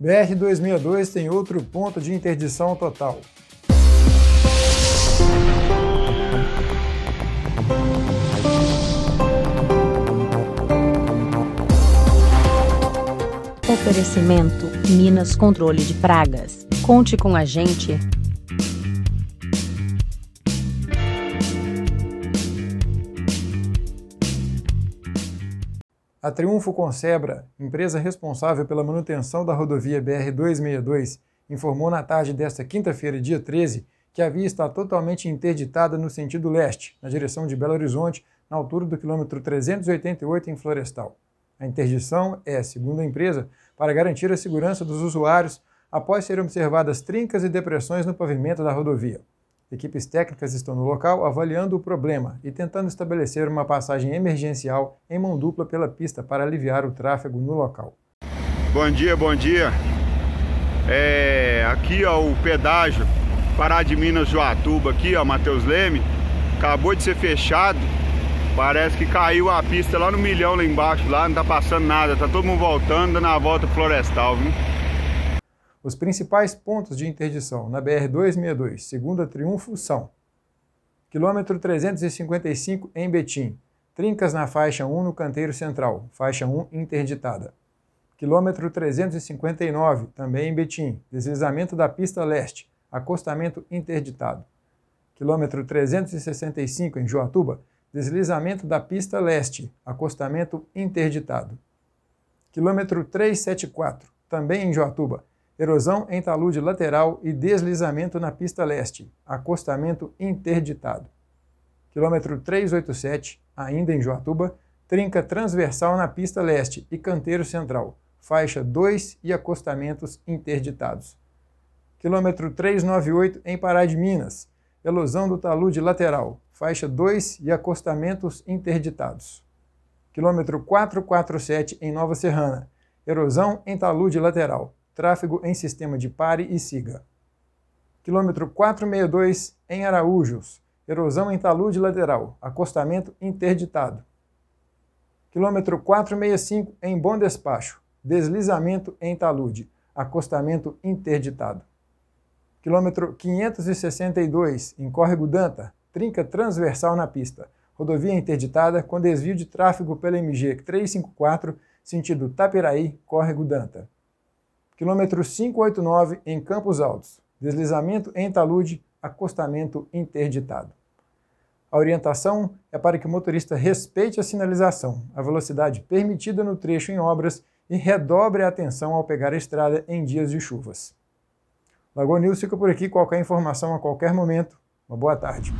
BR-262 tem outro ponto de interdição total. Oferecimento: Minas Controle de Pragas. Conte com a gente. A Triunfo Concebra, empresa responsável pela manutenção da rodovia BR-262, informou na tarde desta quinta-feira, dia 13, que a via está totalmente interditada no sentido leste, na direção de Belo Horizonte, na altura do quilômetro 388 em Florestal. A interdição é, segundo a empresa, para garantir a segurança dos usuários após serem observadas trincas e depressões no pavimento da rodovia. Equipes técnicas estão no local avaliando o problema e tentando estabelecer uma passagem emergencial em mão dupla pela pista para aliviar o tráfego no local. Bom dia, bom dia. É, aqui ó, o pedágio Pará de Minas Joatuba, aqui ó, Matheus Leme, acabou de ser fechado. Parece que caiu a pista lá no milhão lá embaixo, lá não tá passando nada, tá todo mundo voltando, dando a volta florestal, viu? Os principais pontos de interdição na BR-262, Segunda Triunfo, são quilômetro 355 em Betim, trincas na faixa 1 no canteiro central, faixa 1 interditada. Quilômetro 359, também em Betim, deslizamento da pista leste, acostamento interditado. Quilômetro 365 em Joatuba, deslizamento da pista leste, acostamento interditado. Quilômetro 374, também em Joatuba, erosão em talude lateral e deslizamento na pista leste, acostamento interditado. Quilômetro 387, ainda em Joatuba, trinca transversal na pista leste e canteiro central, faixa 2 e acostamentos interditados. Quilômetro 398, em Pará de Minas, erosão do talude lateral, faixa 2 e acostamentos interditados. Quilômetro 447, em Nova Serrana, erosão em talude lateral, tráfego em sistema de pare e siga. Quilômetro 462, em Araújos, erosão em talude lateral, acostamento interditado. Quilômetro 465, em Bom Despacho, deslizamento em talude, acostamento interditado. Quilômetro 562, em Córrego Danta, trinca transversal na pista, rodovia interditada com desvio de tráfego pela MG 354, sentido Tapiraí, Córrego Danta quilômetro 589 em Campos Altos, deslizamento em talude, acostamento interditado. A orientação é para que o motorista respeite a sinalização, a velocidade permitida no trecho em obras e redobre a atenção ao pegar a estrada em dias de chuvas. Lagoa News fica por aqui. Qualquer informação a qualquer momento. Uma boa tarde.